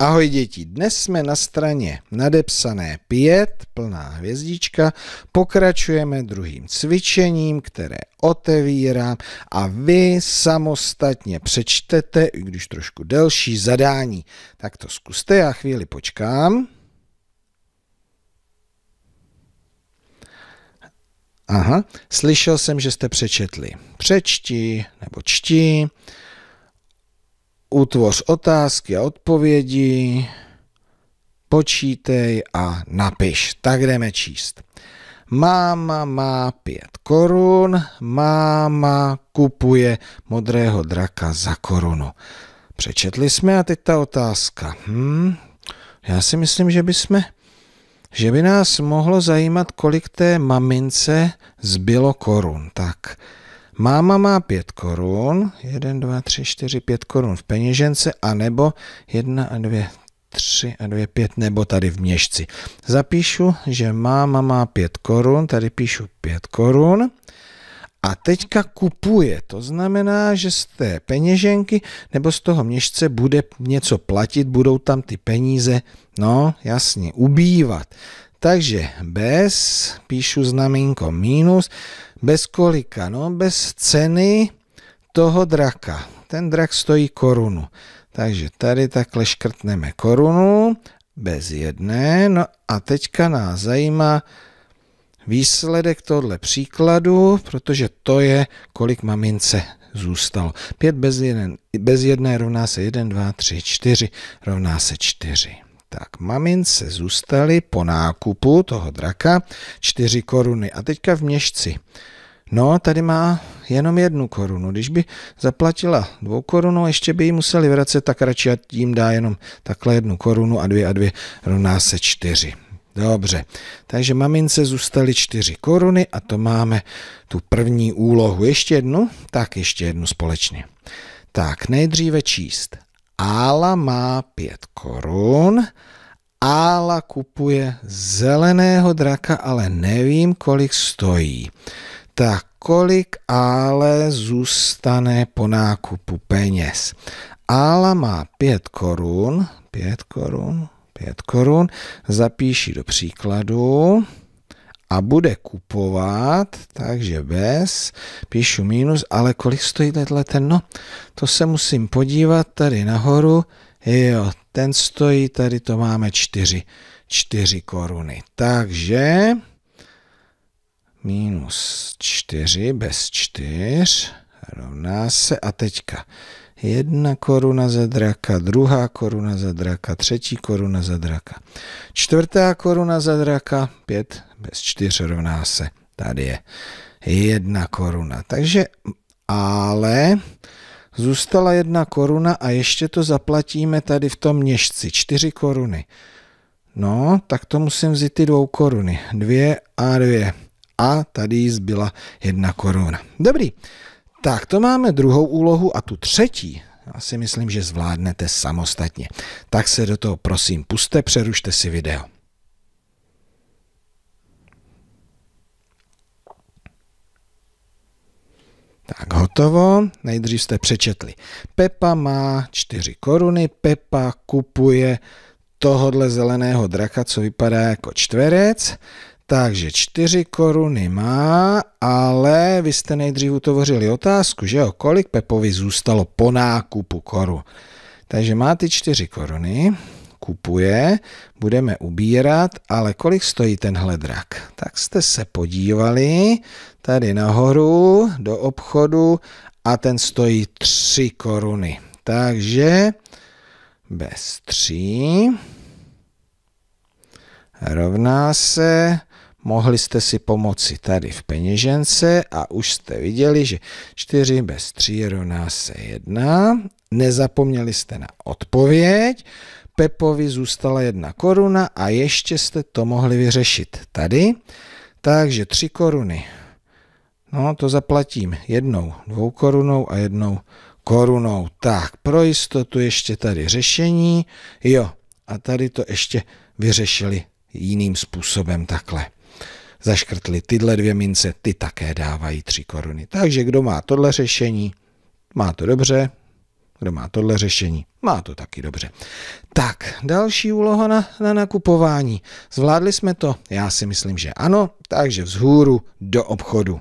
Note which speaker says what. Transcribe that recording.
Speaker 1: Ahoj děti, dnes jsme na straně nadepsané 5, plná hvězdička. Pokračujeme druhým cvičením, které otevírám a vy samostatně přečtete, i když trošku delší zadání. Tak to zkuste, já chvíli počkám. Aha, slyšel jsem, že jste přečetli. Přečti nebo čti utvoř otázky a odpovědi, počítej a napiš. Tak jdeme číst. Máma má pět korun, máma kupuje modrého draka za korunu. Přečetli jsme a teď ta otázka. Hm, já si myslím, že by jsme, že by nás mohlo zajímat, kolik té mamince zbylo korun. Tak Máma má 5 korun, 1, 2, 3, 4, 5 korun v peněžence, anebo 1 a 2, 3 a 2, 5, nebo tady v měšci. Zapíšu, že máma má 5 korun, tady píšu 5 korun. A teďka kupuje, to znamená, že z té peněženky nebo z toho měšce bude něco platit, budou tam ty peníze, no jasně, ubývat. Takže bez, píšu znamínko minus, bez kolika? No bez ceny toho draka. Ten drak stojí korunu. Takže tady takhle škrtneme korunu bez jedné. No a teďka nás zajímá výsledek tohle příkladu, protože to je, kolik mamince zůstalo. 5 bez, jeden, bez jedné rovná se 1, 2, 3, 4, rovná se 4. Tak mamince zůstaly po nákupu toho draka 4 koruny. A teďka v měšci. No, tady má jenom jednu korunu. Když by zaplatila dvou korunu, ještě by ji museli vracet, tak radši tím dá jenom takhle jednu korunu a dvě a dvě rovná se čtyři. Dobře, takže mamince zůstaly čtyři koruny a to máme tu první úlohu. Ještě jednu? Tak ještě jednu společně. Tak, nejdříve číst. Ála má pět korun, Ála kupuje zeleného draka, ale nevím, kolik stojí. Tak kolik ale zůstane po nákupu peněz? Ála má pět korun, pět korun, pět korun, zapíši do příkladu a bude kupovat, takže bez, píšu minus, ale kolik stojí tenhle ten, no, to se musím podívat tady nahoru, jo, ten stojí, tady to máme 4, 4 koruny, takže minus 4 bez 4 rovná se a teďka jedna koruna za draka, druhá koruna za draka, třetí koruna za draka, čtvrtá koruna za draka, pět bez čtyř rovná se, tady je jedna koruna. Takže ale zůstala jedna koruna a ještě to zaplatíme tady v tom měšci, čtyři koruny. No, tak to musím vzít ty dvou koruny, dvě a dvě. A tady zbyla jedna koruna. Dobrý, tak to máme druhou úlohu a tu třetí já si myslím, že zvládnete samostatně. Tak se do toho prosím puste, přerušte si video. Tak hotovo, nejdřív jste přečetli. Pepa má čtyři koruny, Pepa kupuje tohodle zeleného draka, co vypadá jako čtverec. Takže 4 koruny má, ale vy jste nejdřív utovořili otázku, že jo, kolik Pepovi zůstalo po nákupu koru. Takže má ty 4 koruny, kupuje, budeme ubírat, ale kolik stojí tenhle drak? Tak jste se podívali tady nahoru do obchodu a ten stojí 3 koruny. Takže bez 3 rovná se mohli jste si pomoci tady v peněžence a už jste viděli, že 4 bez 3 rovná se 1. Nezapomněli jste na odpověď. Pepovi zůstala jedna koruna a ještě jste to mohli vyřešit tady. Takže 3 koruny. No, to zaplatím jednou dvou korunou a jednou korunou. Tak, pro jistotu ještě tady řešení. Jo, a tady to ještě vyřešili jiným způsobem takhle zaškrtli tyhle dvě mince, ty také dávají 3 koruny. Takže kdo má tohle řešení, má to dobře, kdo má tohle řešení, má to taky dobře. Tak, další úloha na, na nakupování. Zvládli jsme to? Já si myslím, že ano, takže vzhůru do obchodu.